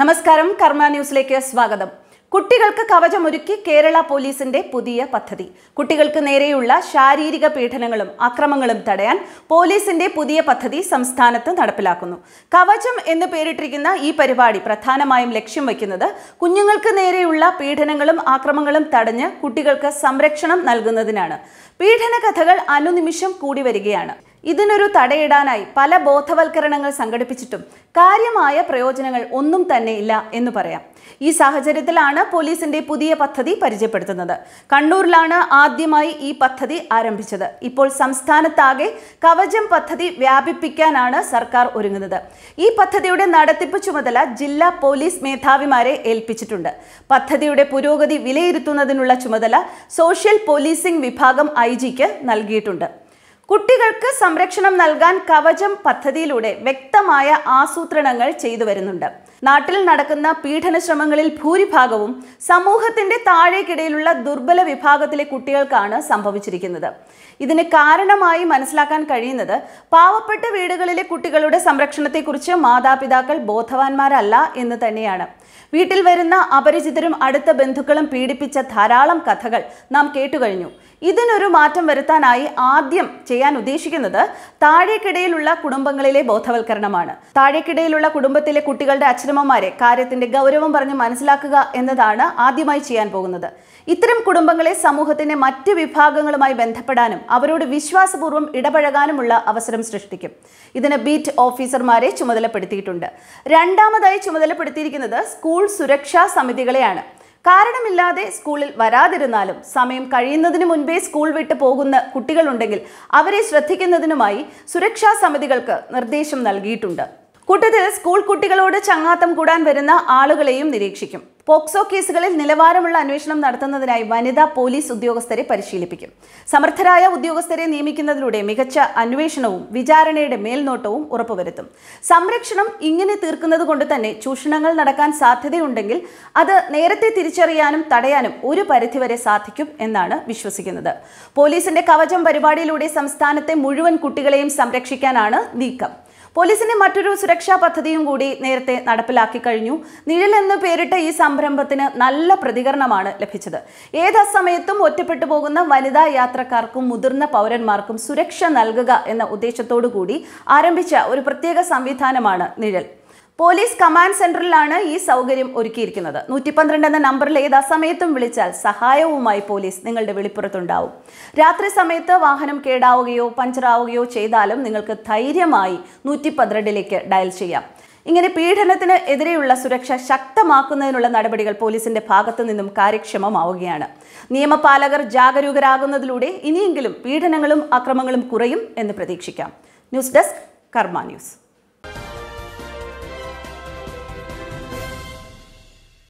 നമസ്കാരം കർമ്മ ന്യൂസിലേക്ക് സ്വാഗതം കുട്ടികൾക്ക് കവചമൊരുക്കി കേരള പോലീസിന്റെ പുതിയ പദ്ധതി കുട്ടികൾക്ക് നേരെയുള്ള ശാരീരിക പീഡനങ്ങളും അക്രമങ്ങളും തടയാൻ പോലീസിന്റെ പുതിയ പദ്ധതി സംസ്ഥാനത്ത് നടപ്പിലാക്കുന്നു കവചം എന്ന് പേരിട്ടിരിക്കുന്ന ഈ പരിപാടി പ്രധാനമായും ലക്ഷ്യം വയ്ക്കുന്നത് കുഞ്ഞുങ്ങൾക്ക് നേരെയുള്ള പീഡനങ്ങളും ആക്രമങ്ങളും തടഞ്ഞ് കുട്ടികൾക്ക് സംരക്ഷണം നൽകുന്നതിനാണ് പീഡന കഥകൾ അനുനിമിഷം കൂടി വരികയാണ് ഇതിനൊരു തടയിടാനായി പല ബോധവൽക്കരണങ്ങൾ സംഘടിപ്പിച്ചിട്ടും കാര്യമായ പ്രയോജനങ്ങൾ ഒന്നും തന്നെ ഇല്ല എന്ന് പറയാം ഈ സാഹചര്യത്തിലാണ് പോലീസിന്റെ പുതിയ പദ്ധതി പരിചയപ്പെടുത്തുന്നത് കണ്ണൂരിലാണ് ആദ്യമായി ഈ പദ്ധതി ആരംഭിച്ചത് ഇപ്പോൾ സംസ്ഥാനത്താകെ കവചം പദ്ധതി വ്യാപിപ്പിക്കാനാണ് സർക്കാർ ഒരുങ്ങുന്നത് ഈ പദ്ധതിയുടെ നടത്തിപ്പ് ചുമതല ജില്ലാ പോലീസ് മേധാവിമാരെ ഏൽപ്പിച്ചിട്ടുണ്ട് പദ്ധതിയുടെ പുരോഗതി വിലയിരുത്തുന്നതിനുള്ള ചുമതല സോഷ്യൽ പോലീസിംഗ് വിഭാഗം ഐ ജിക്ക് നൽകിയിട്ടുണ്ട് കുട്ടികൾക്ക് സംരക്ഷണം നൽകാൻ കവചം പദ്ധതിയിലൂടെ വ്യക്തമായ ആസൂത്രണങ്ങൾ ചെയ്തു വരുന്നുണ്ട് നാട്ടിൽ നടക്കുന്ന പീഡനശ്രമങ്ങളിൽ ഭൂരിഭാഗവും സമൂഹത്തിന്റെ താഴേക്കിടയിലുള്ള ദുർബല വിഭാഗത്തിലെ കുട്ടികൾക്കാണ് സംഭവിച്ചിരിക്കുന്നത് ഇതിന് കാരണമായി മനസ്സിലാക്കാൻ കഴിയുന്നത് പാവപ്പെട്ട വീടുകളിലെ കുട്ടികളുടെ സംരക്ഷണത്തെക്കുറിച്ച് മാതാപിതാക്കൾ ബോധവാന്മാരല്ല എന്ന് തന്നെയാണ് വീട്ടിൽ വരുന്ന അപരിചിതരും അടുത്ത ബന്ധുക്കളും പീഡിപ്പിച്ച ധാരാളം കഥകൾ നാം കേട്ടുകഴിഞ്ഞു ഇതിനൊരു മാറ്റം വരുത്താനായി ആദ്യം ചെയ്യാൻ ഉദ്ദേശിക്കുന്നത് താഴേക്കിടയിലുള്ള കുടുംബങ്ങളിലെ ബോധവൽക്കരണമാണ് താഴേക്കിടയിലുള്ള കുടുംബത്തിലെ കുട്ടികളുടെ അച്ഛൻ അച്ഛനമ്മമാരെ കാര്യത്തിന്റെ ഗൗരവം പറഞ്ഞ് മനസ്സിലാക്കുക എന്നതാണ് ആദ്യമായി ചെയ്യാൻ പോകുന്നത് ഇത്തരം കുടുംബങ്ങളെ സമൂഹത്തിന്റെ മറ്റ് വിഭാഗങ്ങളുമായി ബന്ധപ്പെടാനും അവരോട് വിശ്വാസപൂർവ്വം ഇടപഴകാനുമുള്ള അവസരം സൃഷ്ടിക്കും ഇതിന് ബീറ്റ് ഓഫീസർമാരെ ചുമതലപ്പെടുത്തിയിട്ടുണ്ട് രണ്ടാമതായി ചുമതലപ്പെടുത്തിയിരിക്കുന്നത് സ്കൂൾ സുരക്ഷാ സമിതികളെയാണ് കാരണമില്ലാതെ സ്കൂളിൽ വരാതിരുന്നാലും സമയം കഴിയുന്നതിന് മുൻപേ സ്കൂൾ വിട്ട് പോകുന്ന കുട്ടികളുണ്ടെങ്കിൽ അവരെ ശ്രദ്ധിക്കുന്നതിനുമായി സുരക്ഷാ സമിതികൾക്ക് നിർദ്ദേശം നൽകിയിട്ടുണ്ട് കൂട്ടത്തിൽ സ്കൂൾ കുട്ടികളോട് ചങ്ങാത്തം കൂടാൻ വരുന്ന ആളുകളെയും നിരീക്ഷിക്കും പോക്സോ കേസുകളിൽ നിലവാരമുള്ള അന്വേഷണം നടത്തുന്നതിനായി വനിതാ പോലീസ് ഉദ്യോഗസ്ഥരെ പരിശീലിപ്പിക്കും സമർത്ഥരായ ഉദ്യോഗസ്ഥരെ നിയമിക്കുന്നതിലൂടെ മികച്ച അന്വേഷണവും വിചാരണയുടെ മേൽനോട്ടവും ഉറപ്പുവരുത്തും സംരക്ഷണം ഇങ്ങനെ തീർക്കുന്നത് കൊണ്ട് തന്നെ ചൂഷണങ്ങൾ നടക്കാൻ സാധ്യതയുണ്ടെങ്കിൽ അത് നേരത്തെ തിരിച്ചറിയാനും തടയാനും ഒരു പരിധിവരെ സാധിക്കും എന്നാണ് വിശ്വസിക്കുന്നത് പോലീസിന്റെ കവചം പരിപാടിയിലൂടെ സംസ്ഥാനത്തെ മുഴുവൻ കുട്ടികളെയും സംരക്ഷിക്കാനാണ് നീക്കം പോലീസിന്റെ മറ്റൊരു സുരക്ഷാ പദ്ധതിയും കൂടി നേരത്തെ നടപ്പിലാക്കി കഴിഞ്ഞു നിഴൽ എന്ന് പേരിട്ട ഈ സംരംഭത്തിന് നല്ല പ്രതികരണമാണ് ലഭിച്ചത് ഏത് സമയത്തും ഒറ്റപ്പെട്ടു പോകുന്ന വനിതാ യാത്രക്കാർക്കും മുതിർന്ന പൗരന്മാർക്കും സുരക്ഷ നൽകുക എന്ന ഉദ്ദേശത്തോടു കൂടി ആരംഭിച്ച ഒരു പ്രത്യേക സംവിധാനമാണ് നിഴൽ പോലീസ് കമാൻഡ് സെന്ററിലാണ് ഈ സൗകര്യം ഒരുക്കിയിരിക്കുന്നത് നൂറ്റി പന്ത്രണ്ട് എന്ന നമ്പറിൽ ഏത് അസമയത്തും വിളിച്ചാൽ സഹായവുമായി പോലീസ് നിങ്ങളുടെ വെളിപ്പുറത്തുണ്ടാവും രാത്രി സമയത്ത് വാഹനം കേടാവുകയോ പഞ്ചറാവുകയോ ചെയ്താലും നിങ്ങൾക്ക് ധൈര്യമായി നൂറ്റി പന്ത്രണ്ടിലേക്ക് ഡയൽ ചെയ്യാം ഇങ്ങനെ പീഡനത്തിന് എതിരെയുള്ള സുരക്ഷ ശക്തമാക്കുന്നതിനുള്ള നടപടികൾ പോലീസിന്റെ ഭാഗത്തു നിന്നും കാര്യക്ഷമമാവുകയാണ് നിയമപാലകർ ജാഗരൂകരാകുന്നതിലൂടെ ഇനിയെങ്കിലും പീഡനങ്ങളും അക്രമങ്ങളും കുറയും എന്ന് പ്രതീക്ഷിക്കാം ന്യൂസ് ഡെസ്ക് കർമ്മ ന്യൂസ്